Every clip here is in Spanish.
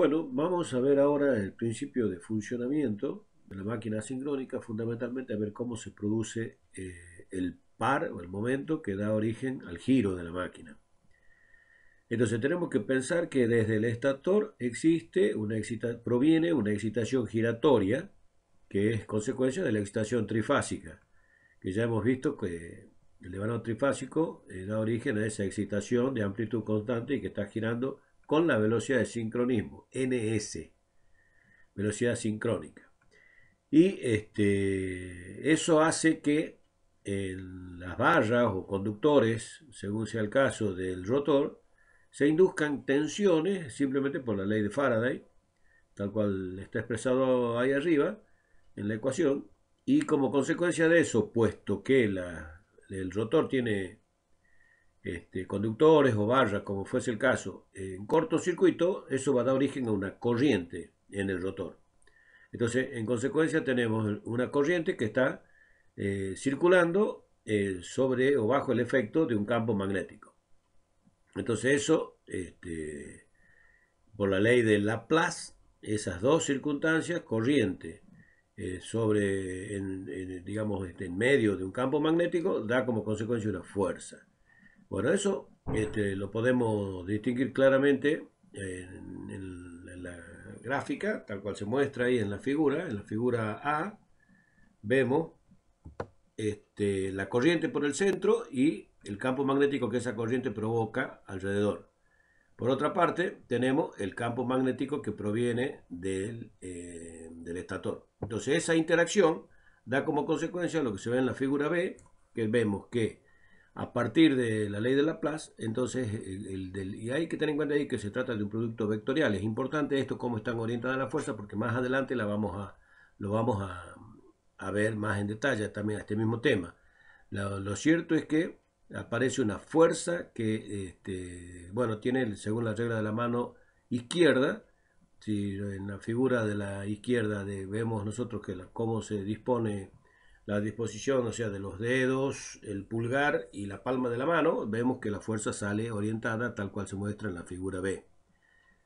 Bueno, vamos a ver ahora el principio de funcionamiento de la máquina sincrónica, fundamentalmente a ver cómo se produce eh, el par o el momento que da origen al giro de la máquina. Entonces tenemos que pensar que desde el estator existe una proviene una excitación giratoria, que es consecuencia de la excitación trifásica, que ya hemos visto que el levano trifásico eh, da origen a esa excitación de amplitud constante y que está girando con la velocidad de sincronismo, NS, velocidad sincrónica. Y este, eso hace que en eh, las barras o conductores, según sea el caso del rotor, se induzcan tensiones simplemente por la ley de Faraday, tal cual está expresado ahí arriba en la ecuación, y como consecuencia de eso, puesto que el rotor tiene este, conductores o barras, como fuese el caso, en cortocircuito, eso va a dar origen a una corriente en el rotor. Entonces, en consecuencia, tenemos una corriente que está eh, circulando eh, sobre o bajo el efecto de un campo magnético. Entonces, eso, este, por la ley de Laplace, esas dos circunstancias, corriente eh, sobre, digamos, este, en medio de un campo magnético, da como consecuencia una fuerza. Bueno, eso este, lo podemos distinguir claramente en, la gráfica, tal cual se muestra ahí en la figura. En la figura A vemos este, la corriente por el centro y el campo magnético que esa corriente provoca alrededor. Por otra parte, tenemos el campo magnético que proviene del, eh, del estator. Entonces, esa interacción da como consecuencia lo que se ve en la figura B, que vemos que a partir de la ley de Laplace, entonces, el, y hay que tener en cuenta ahí que se trata de un producto vectorial. Es importante esto, cómo están orientadas las fuerzas, porque más adelante la vamos a, lo vamos a, ver más en detalle también a este mismo tema. Lo, cierto es que aparece una fuerza que, este, bueno, tiene, según la regla de la mano izquierda, si en la figura de la izquierda vemos nosotros que cómo se dispone la disposición, o sea, de los dedos, el pulgar y la palma de la mano, vemos que la fuerza sale orientada tal cual se muestra en la figura B,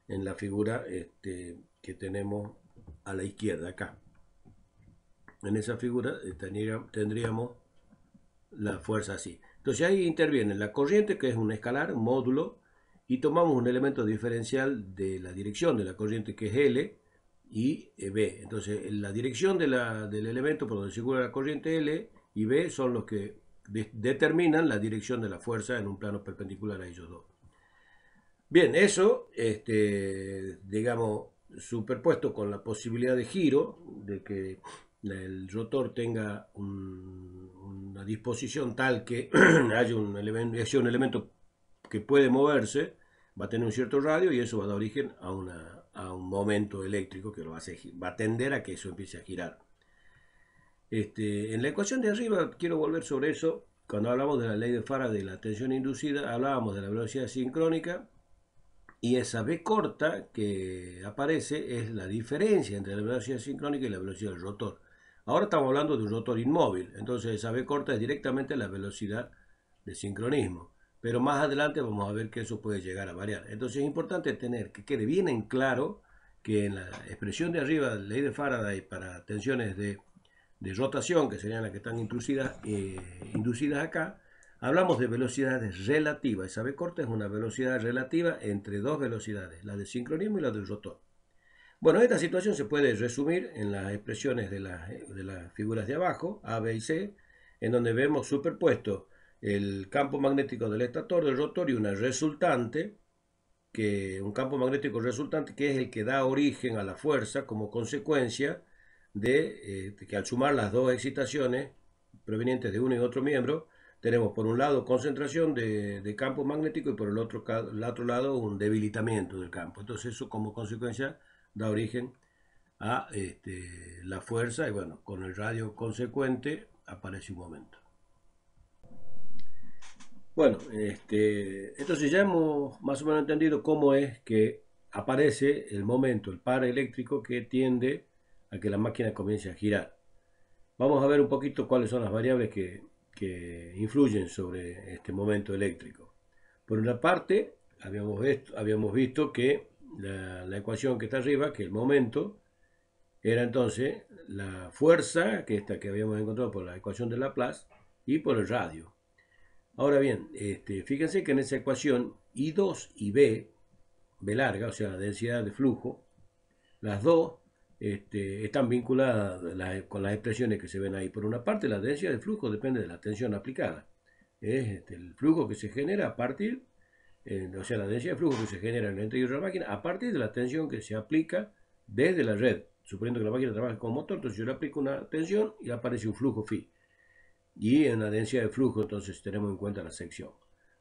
en la figura este, que tenemos a la izquierda acá. En esa figura eh, tendríamos la fuerza así. Entonces ahí interviene la corriente, que es un escalar, un módulo, y tomamos un elemento diferencial de la dirección de la corriente, que es L, y eh, B. Entonces, la dirección del elemento por donde circula la corriente L y B son los que determinan la dirección de la fuerza en un plano perpendicular a ellos dos. Bien, eso, este, digamos, superpuesto con la posibilidad de giro, de que el rotor tenga una disposición tal que haya un, elemento, haya un elemento que puede moverse, va a tener un cierto radio y eso va a dar origen a una, a un momento eléctrico que lo va a tender a que eso empiece a girar. Este, en la ecuación de arriba, quiero volver sobre eso, cuando hablamos de la ley de Faraday de la tensión inducida, hablábamos de la velocidad sincrónica y esa B corta que aparece es la diferencia entre la velocidad sincrónica y la velocidad del rotor. Ahora estamos hablando de un rotor inmóvil, entonces esa V corta es directamente la velocidad de sincronismo. Pero más adelante vamos a ver que eso puede llegar a variar. Entonces es importante tener que quede bien en claro que en la expresión de arriba, ley de Faraday para tensiones de, rotación, que serían las que están inducidas, eh, inducidas acá, hablamos de velocidades relativas. Esa B corta es una velocidad relativa entre dos velocidades, la de sincronismo y la del rotor. Bueno, esta situación se puede resumir en las expresiones de, eh, de las figuras de abajo, A, B y C, en donde vemos superpuesto el campo magnético del estator, del rotor y una resultante, que un campo magnético resultante que es el que da origen a la fuerza como consecuencia de, este, que al sumar las dos excitaciones provenientes de uno y otro miembro, tenemos por un lado concentración de, campo magnético y por el otro, lado un debilitamiento del campo. Entonces eso como consecuencia da origen a este, la fuerza y bueno, con el radio consecuente aparece un momento. Bueno, este, entonces ya hemos más o menos entendido cómo es que aparece el momento, el par eléctrico que tiende a que la máquina comience a girar. Vamos a ver un poquito cuáles son las variables que, influyen sobre este momento eléctrico. Por una parte, habíamos, visto, que la, ecuación que está arriba, que el momento, era entonces la fuerza, que esta que habíamos encontrado por la ecuación de Laplace, y por el radio. Ahora bien, este, fíjense que en esa ecuación I2 y B, B larga, o sea, la densidad de flujo, las dos este, están vinculadas con las expresiones que se ven ahí. Por una parte, la densidad de flujo depende de la tensión aplicada. Es este, el flujo que se genera a partir, eh, o sea, la densidad de flujo que se genera en el interior de la máquina a partir de la tensión que se aplica desde la red. Suponiendo que la máquina trabaja con motor, entonces yo le aplico una tensión y aparece un flujo FI y en la densidad de flujo entonces tenemos en cuenta la sección.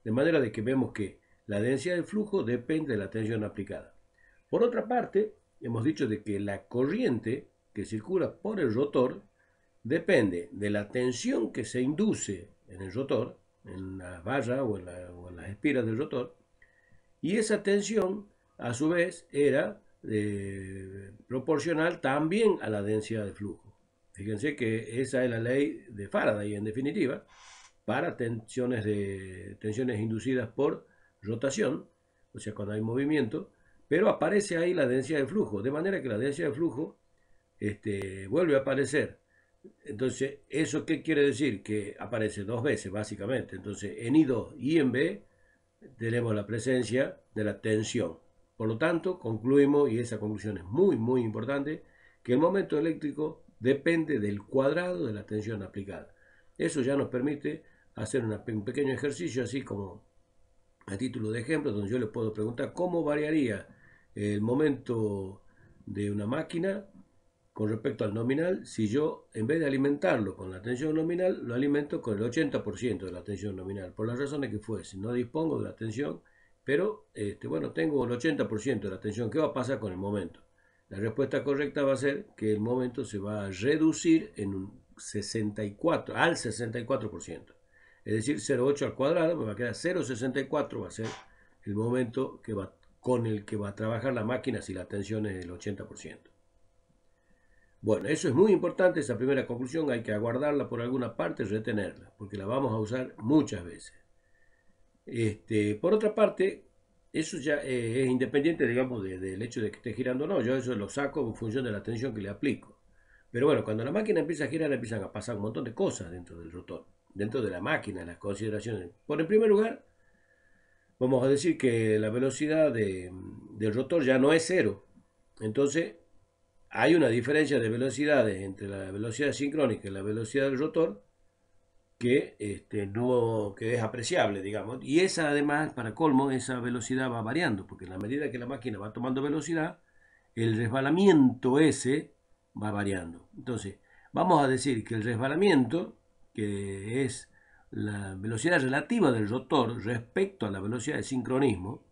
De manera de que vemos que la densidad de flujo depende de la tensión aplicada. Por otra parte, hemos dicho de que la corriente que circula por el rotor depende de la tensión que se induce en el rotor, en la barra o en, las espiras del rotor, y esa tensión a su vez era eh, proporcional también a la densidad de flujo. Fíjense que esa es la ley de Faraday, en definitiva, para tensiones, de, tensiones inducidas por rotación, o sea, cuando hay movimiento, pero aparece ahí la densidad de flujo, de manera que la densidad de flujo este, vuelve a aparecer. Entonces, ¿eso qué quiere decir? Que aparece dos veces, básicamente. Entonces, en I2 y en B tenemos la presencia de la tensión. Por lo tanto, concluimos, y esa conclusión es muy, muy importante, que el momento eléctrico depende del cuadrado de la tensión aplicada. Eso ya nos permite hacer un pequeño ejercicio, así como a título de ejemplo, donde yo le puedo preguntar cómo variaría el momento de una máquina con respecto al nominal si yo, en vez de alimentarlo con la tensión nominal, lo alimento con el 80% de la tensión nominal, por las razones que fuese. No dispongo de la tensión, pero este, bueno, tengo el 80% de la tensión. ¿Qué va a pasar con el momento? La respuesta correcta va a ser que el momento se va a reducir en un 64, al 64%. Es decir, 0,8 al cuadrado me pues va a quedar 0,64, va a ser el momento que va, con el que va a trabajar la máquina si la tensión es del 80%. Bueno, eso es muy importante, esa primera conclusión hay que aguardarla por alguna parte, retenerla, porque la vamos a usar muchas veces. Este, por otra parte, eso ya eh, es independiente, digamos, del hecho de que esté girando o no. Yo eso lo saco en función de la tensión que le aplico. Pero bueno, cuando la máquina empieza a girar, empiezan a pasar un montón de cosas dentro del rotor, dentro de la máquina, las consideraciones. Por el primer lugar, vamos a decir que la velocidad del rotor ya no es cero. Entonces, hay una diferencia de velocidades entre la velocidad sincrónica y la velocidad del rotor que este, que es apreciable, digamos. Y esa además, para colmo, esa velocidad va variando, porque en la medida que la máquina va tomando velocidad, el resbalamiento ese va variando. Entonces, vamos a decir que el resbalamiento, que es la velocidad relativa del rotor respecto a la velocidad de sincronismo,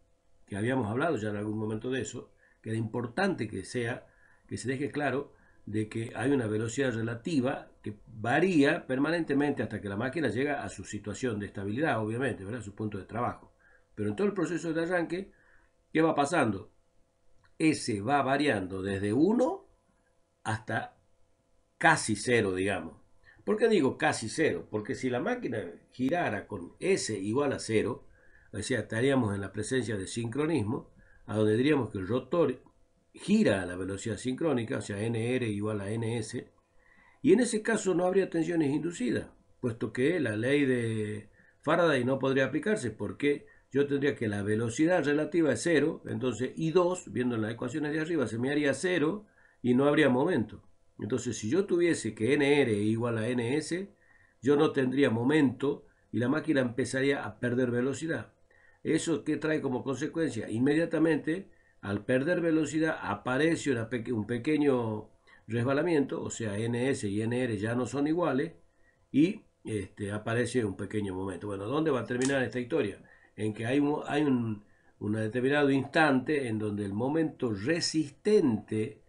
que habíamos hablado ya en algún momento de eso, que era importante que sea, que se deje claro de que hay una velocidad relativa que varía permanentemente hasta que la máquina llega a su situación de estabilidad, obviamente, ¿verdad? su punto de trabajo. Pero en todo el proceso de arranque, ¿qué va pasando? S va variando desde 1 hasta casi 0, digamos. ¿Por qué digo casi 0? Porque si la máquina girara con S igual a 0, o sea, estaríamos en la presencia de sincronismo, a donde diríamos que el rotor gira a la velocidad sincrónica, o sea, NR igual a NS, y en ese caso no habría tensiones inducidas, puesto que la ley de Faraday no podría aplicarse, porque yo tendría que la velocidad relativa es 0, entonces I2, viendo las ecuaciones de arriba, se me haría 0 y no habría momento. Entonces, si yo tuviese que NR igual a NS, yo no tendría momento y la máquina empezaría a perder velocidad. ¿Eso qué trae como consecuencia? Inmediatamente al perder velocidad aparece una un pequeño resbalamiento, o sea, NS y NR ya no son iguales y este, aparece un pequeño momento. Bueno, ¿dónde va a terminar esta historia? En que hay un, hay un, determinado instante en donde el momento resistente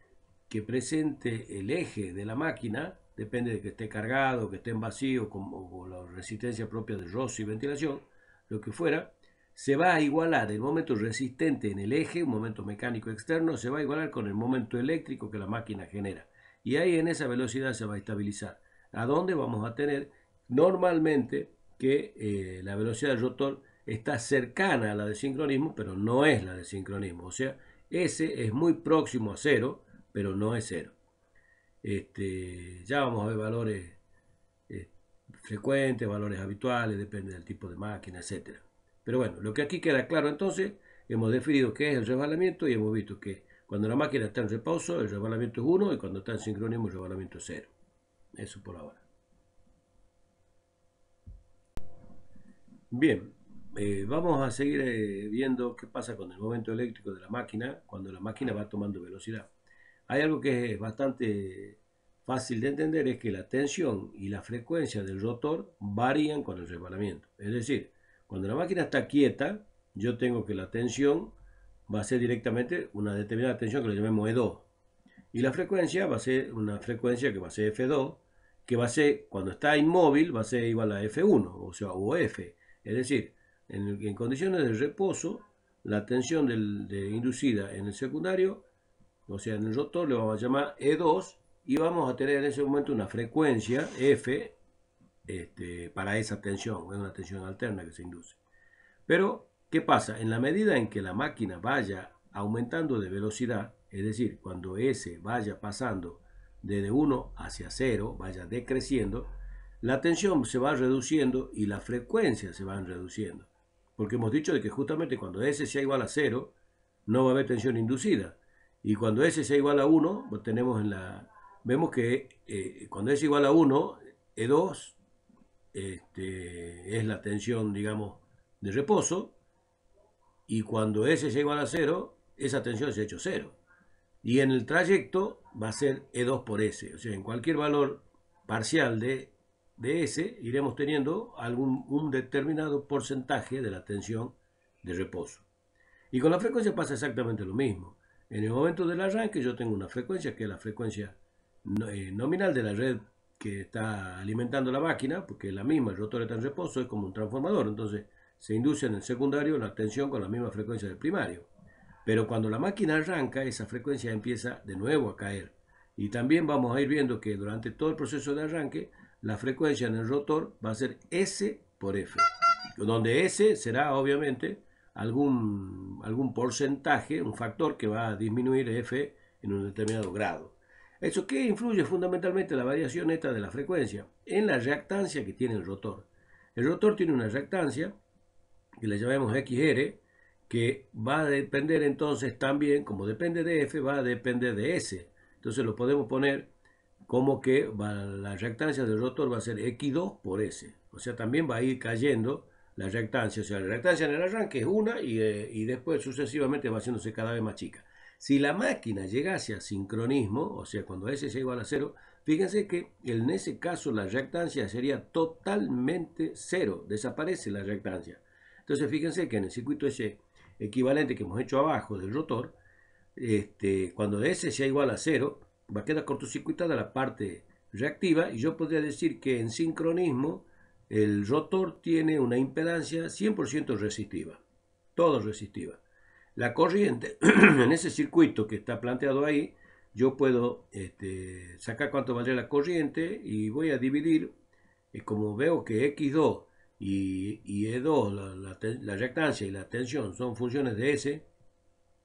que presente el eje de la máquina, depende de que esté cargado, que esté en vacío, como, o la resistencia propia de roce y ventilación, lo que fuera, se va a igualar el momento resistente en el eje, un momento mecánico externo, se va a igualar con el momento eléctrico que la máquina genera. Y ahí en esa velocidad se va a estabilizar. A dónde vamos a tener normalmente que eh, la velocidad del rotor está cercana a la de sincronismo, pero no es la de sincronismo. O sea, ese es muy próximo a cero, pero no es cero. Este, ya vamos a ver valores eh, frecuentes, valores habituales, depende del tipo de máquina, etcétera. Pero bueno, lo que aquí queda claro entonces, hemos definido qué es el resbalamiento y hemos visto que cuando la máquina está en reposo, el resbalamiento es 1 y cuando está en sincronismo, el resbalamiento es 0. Eso por ahora. Bien, eh, vamos a seguir eh, viendo qué pasa con el momento eléctrico de la máquina cuando la máquina va tomando velocidad. Hay algo que es bastante fácil de entender, es que la tensión y la frecuencia del rotor varían con el resbalamiento. Es decir, cuando la máquina está quieta, yo tengo que la tensión va a ser directamente una determinada tensión que le llamemos E2. Y la frecuencia va a ser una frecuencia que va a ser F2, que va a ser, cuando está inmóvil, va a ser igual a F1, o sea, o F. Es decir, en, condiciones de reposo, la tensión de inducida en el secundario, o sea, en el rotor, le vamos a llamar E2, y vamos a tener en ese momento una frecuencia F este, para esa tensión, es una tensión alterna que se induce. Pero, ¿qué pasa? En la medida en que la máquina vaya aumentando de velocidad, es decir, cuando S vaya pasando desde 1 hacia 0, vaya decreciendo, la tensión se va reduciendo y la frecuencia se van reduciendo. Porque hemos dicho de que justamente cuando S sea igual a 0, no va a haber tensión inducida. Y cuando S sea igual a 1, tenemos en la, vemos que eh, cuando S igual a 1, E2 este, es la tensión, digamos, de reposo, y cuando S llega a a cero, esa tensión se ha hecho cero. Y en el trayecto va a ser E2 por S, o sea, en cualquier valor parcial de, de S iremos teniendo algún un determinado porcentaje de la tensión de reposo. Y con la frecuencia pasa exactamente lo mismo. En el momento del arranque yo tengo una frecuencia que es la frecuencia eh, nominal de la red que está alimentando la máquina, porque la misma, el rotor está en reposo, es como un transformador, entonces se induce en el secundario la tensión con la misma frecuencia del primario. Pero cuando la máquina arranca, esa frecuencia empieza de nuevo a caer. Y también vamos a ir viendo que durante todo el proceso de arranque, la frecuencia en el rotor va a ser S por F, donde S será obviamente algún, algún porcentaje, un factor que va a disminuir F en un determinado grado. Eso qué influye fundamentalmente la variación esta de la frecuencia en la reactancia que tiene el rotor. El rotor tiene una reactancia, que la llamamos XR, que va a depender entonces también, como depende de F, va a depender de S. Entonces lo podemos poner como que la reactancia del rotor va a ser X2 por S. O sea, también va a ir cayendo la reactancia. O sea, la reactancia en el arranque es una y, eh, y después sucesivamente va haciéndose cada vez más chica. Si la máquina llegase a sincronismo, o sea, cuando S sea igual a cero, fíjense que en ese caso la reactancia sería totalmente cero, desaparece la reactancia. Entonces fíjense que en el circuito S equivalente que hemos hecho abajo del rotor, este, cuando S sea igual a cero, va a quedar cortocircuitada la parte reactiva y yo podría decir que en sincronismo el rotor tiene una impedancia 100% resistiva, todo resistiva la corriente en ese circuito que está planteado ahí, yo puedo este, sacar cuánto valdría la corriente y voy a dividir, y eh, como veo que X2 y, E2, la, la, reactancia y la tensión son funciones de S,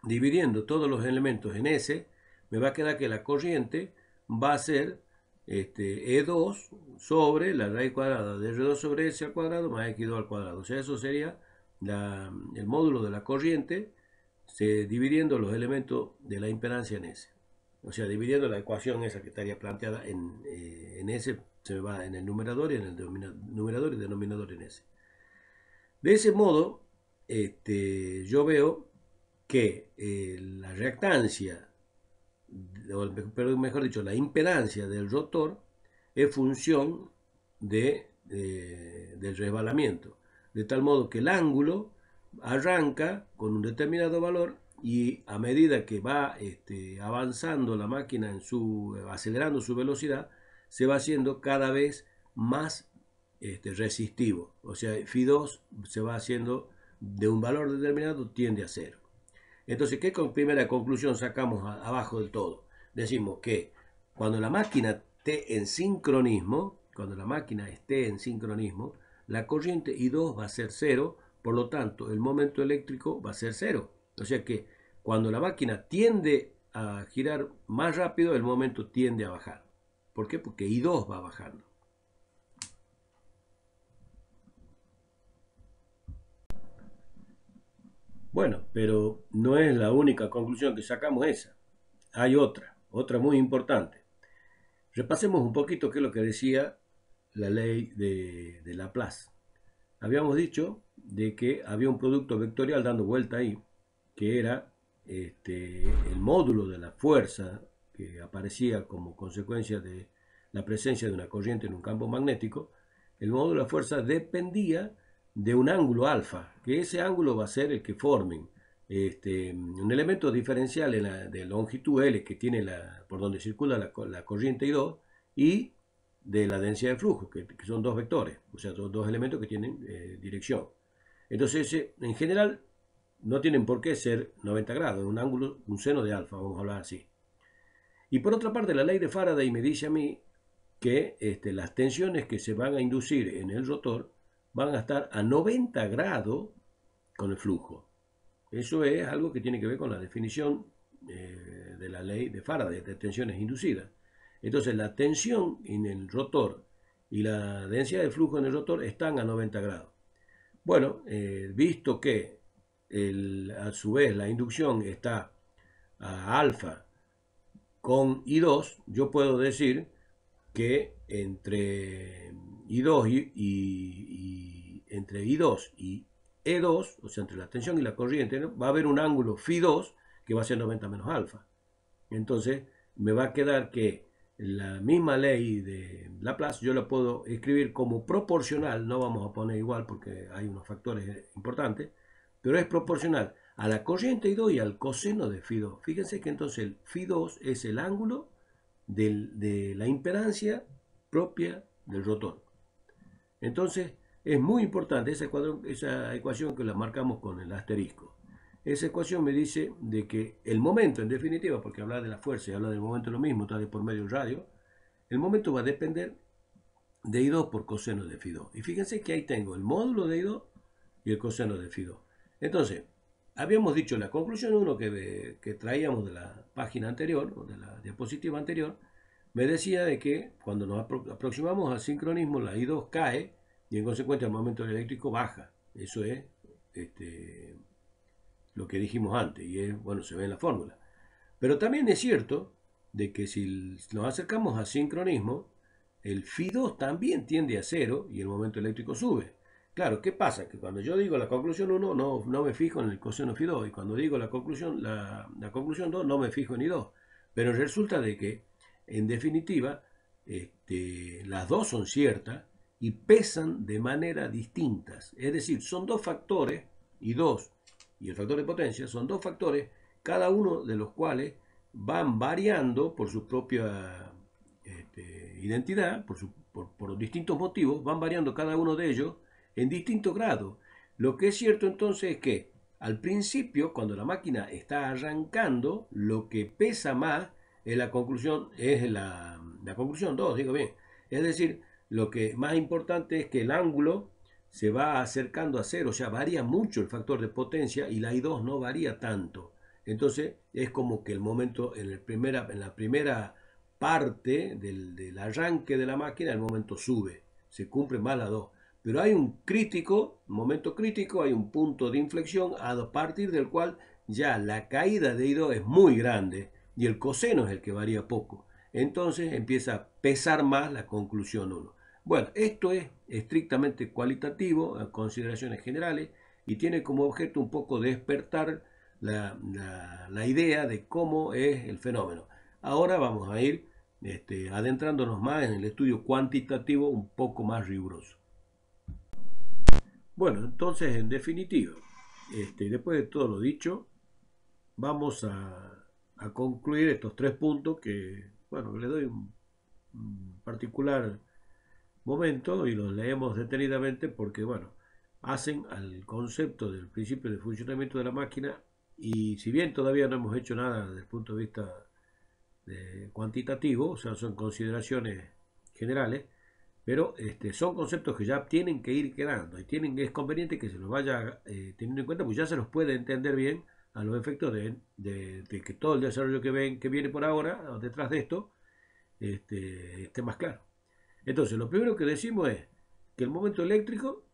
dividiendo todos los elementos en S, me va a quedar que la corriente va a ser este, E2 sobre la raíz cuadrada de R2 sobre S al cuadrado más X2 al cuadrado. O sea, eso sería el módulo de la corriente dividiendo los elementos de la impedancia en S. O sea, dividiendo la ecuación esa que estaría planteada en, eh, S, se va en el numerador y en el numerador y denominador en S. De ese modo, este, yo veo que eh, la reactancia, o, mejor dicho, la impedancia del rotor es función eh, del resbalamiento. De tal modo que el ángulo arranca con un determinado valor y a medida que va este, avanzando la máquina en su acelerando su velocidad se va haciendo cada vez más este, resistivo o sea phi2 se va haciendo de un valor determinado tiende a cero entonces qué primera conclusión sacamos abajo del todo decimos que cuando la máquina esté en sincronismo cuando la máquina esté en sincronismo la corriente I2 va a ser cero por lo tanto, el momento eléctrico va a ser cero. O sea que cuando la máquina tiende a girar más rápido, el momento tiende a bajar. ¿Por qué? Porque I2 va bajando. Bueno, pero no es la única conclusión que sacamos esa. Hay otra, otra muy importante. Repasemos un poquito qué es lo que decía la ley de, de Laplace. Habíamos dicho de que había un producto vectorial dando vuelta ahí, que era este, el módulo de la fuerza que aparecía como consecuencia de la presencia de una corriente en un campo magnético, el módulo de la fuerza dependía de un ángulo alfa, que ese ángulo va a ser el que formen este, un elemento diferencial de longitud L que tiene por donde circula la, corriente I2 y de la densidad de flujo, que, son dos vectores, o sea, dos elementos que tienen eh, dirección. Entonces, eh, en general, no tienen por qué ser 90 grados, un ángulo, un seno de alfa, vamos a hablar así. Y por otra parte, la ley de Faraday me dice a mí que este, las tensiones que se van a inducir en el rotor van a estar a 90 grados con el flujo. Eso es algo que tiene que ver con la definición eh, de la ley de Faraday, de tensiones inducidas. Entonces, la tensión en el rotor y la densidad de flujo en el rotor están a 90 grados. Bueno, eh, visto que a su vez la inducción está a alfa con I2, yo puedo decir que entre I2 y, entre I2 y E2, o sea, entre la tensión y la corriente, va a haber un ángulo φ2 que va a ser 90 menos alfa. Entonces, me va a quedar que la misma ley de Laplace yo la puedo escribir como proporcional, no vamos a poner igual porque hay unos factores importantes, pero es proporcional a la corriente I2 y al coseno de Φ2. Fíjense que entonces el Φ2 es el ángulo de la imperancia propia del rotor. Entonces es muy importante esa ecuación que la marcamos con el asterisco esa ecuación me dice de que el momento, en definitiva, porque habla de la fuerza y hablar del momento lo mismo, está de por medio un radio, el momento va a depender de I2 por coseno de Φ2. Y fíjense que ahí tengo el módulo de I2 y el coseno de Φ2. Entonces, habíamos dicho la conclusión 1 que, traíamos de la página anterior, o de la diapositiva anterior, me decía de que cuando nos aproximamos al sincronismo, la I2 cae y en consecuencia el momento eléctrico baja. Eso es este, lo que dijimos antes, y es, bueno, se ve en la fórmula. Pero también es cierto de que si nos acercamos a sincronismo, el Φ2 también tiende a cero y el momento eléctrico sube. Claro, ¿qué pasa? Que cuando yo digo la conclusión 1, no, no me fijo en el coseno Φ2, y cuando digo la conclusión, la, conclusión 2, no me fijo en I2. Pero resulta de que, en definitiva, este, las dos son ciertas y pesan de manera distintas. Es decir, son dos factores y dos y el factor de potencia son dos factores, cada uno de los cuales van variando por su propia este, identidad, por, distintos motivos, van variando cada uno de ellos en distintos grados. Lo que es cierto entonces es que al principio, cuando la máquina está arrancando, lo que pesa más es la conclusión, es la, la conclusión 2, digo bien. Es decir, lo que más importante es que el ángulo se va acercando a cero, sea, varía mucho el factor de potencia y la I2 no varía tanto. Entonces es como que el momento en, la primera parte del, del, arranque de la máquina, el momento sube, se cumple más la 2. Pero hay un crítico, momento crítico, hay un punto de inflexión a partir del cual ya la caída de I2 es muy grande y el coseno es el que varía poco. Entonces empieza a pesar más la conclusión 1. Bueno, esto es estrictamente cualitativo, consideraciones generales, y tiene como objeto un poco despertar la, idea de cómo es el fenómeno. Ahora vamos a ir este, adentrándonos más en el estudio cuantitativo un poco más riguroso. Bueno, entonces en definitiva, este, después de todo lo dicho, vamos a, concluir estos tres puntos que, bueno, le doy un, un particular momento y los leemos detenidamente porque, bueno, hacen al concepto del principio de funcionamiento de la máquina y si bien todavía no hemos hecho nada desde el punto de vista cuantitativo, o sea, son consideraciones generales, pero este, son conceptos que ya tienen que ir quedando y tienen, es conveniente que se los vaya eh, teniendo en cuenta, porque ya se los puede entender bien a los efectos de, que todo el desarrollo que, ven, que viene por ahora, detrás de esto, este, esté más claro. Entonces, lo primero que decimos es que el momento eléctrico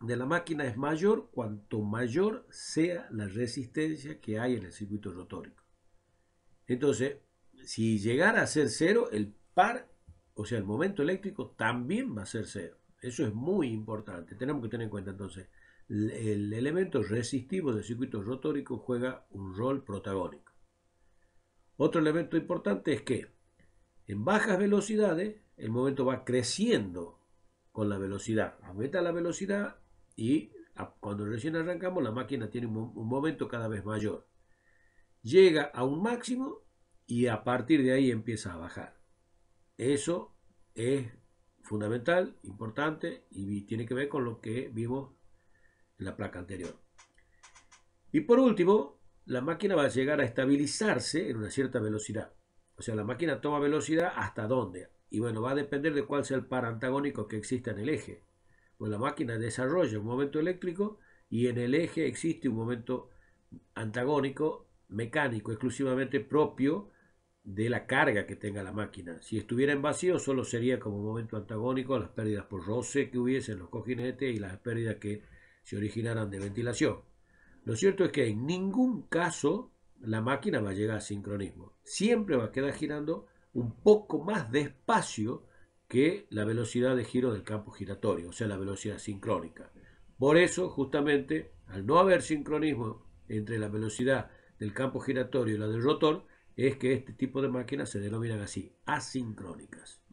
de la máquina es mayor cuanto mayor sea la resistencia que hay en el circuito rotórico. Entonces, si llegara a ser cero, el par, o sea, el momento eléctrico también va a ser cero. Eso es muy importante. Tenemos que tener en cuenta entonces, el elemento resistivo del circuito rotórico juega un rol protagónico. Otro elemento importante es que en bajas velocidades el momento va creciendo con la velocidad. Aumenta la velocidad y cuando recién arrancamos la máquina tiene un momento cada vez mayor. Llega a un máximo y a partir de ahí empieza a bajar. Eso es fundamental, importante y tiene que ver con lo que vimos en la placa anterior. Y por último, la máquina va a llegar a estabilizarse en una cierta velocidad. O sea, la máquina toma velocidad hasta dónde? Y bueno, va a depender de cuál sea el par antagónico que exista en el eje. Pues la máquina desarrolla un momento eléctrico y en el eje existe un momento antagónico mecánico exclusivamente propio de la carga que tenga la máquina. Si estuviera en vacío solo sería como momento antagónico las pérdidas por roce que hubiesen los cojinetes y las pérdidas que se originaran de ventilación. Lo cierto es que en ningún caso la máquina va a llegar a sincronismo. Siempre va a quedar girando un poco más despacio que la velocidad de giro del campo giratorio, o sea, la velocidad sincrónica. Por eso, justamente, al no haber sincronismo entre la velocidad del campo giratorio y la del rotor, es que este tipo de máquinas se denominan así, asincrónicas.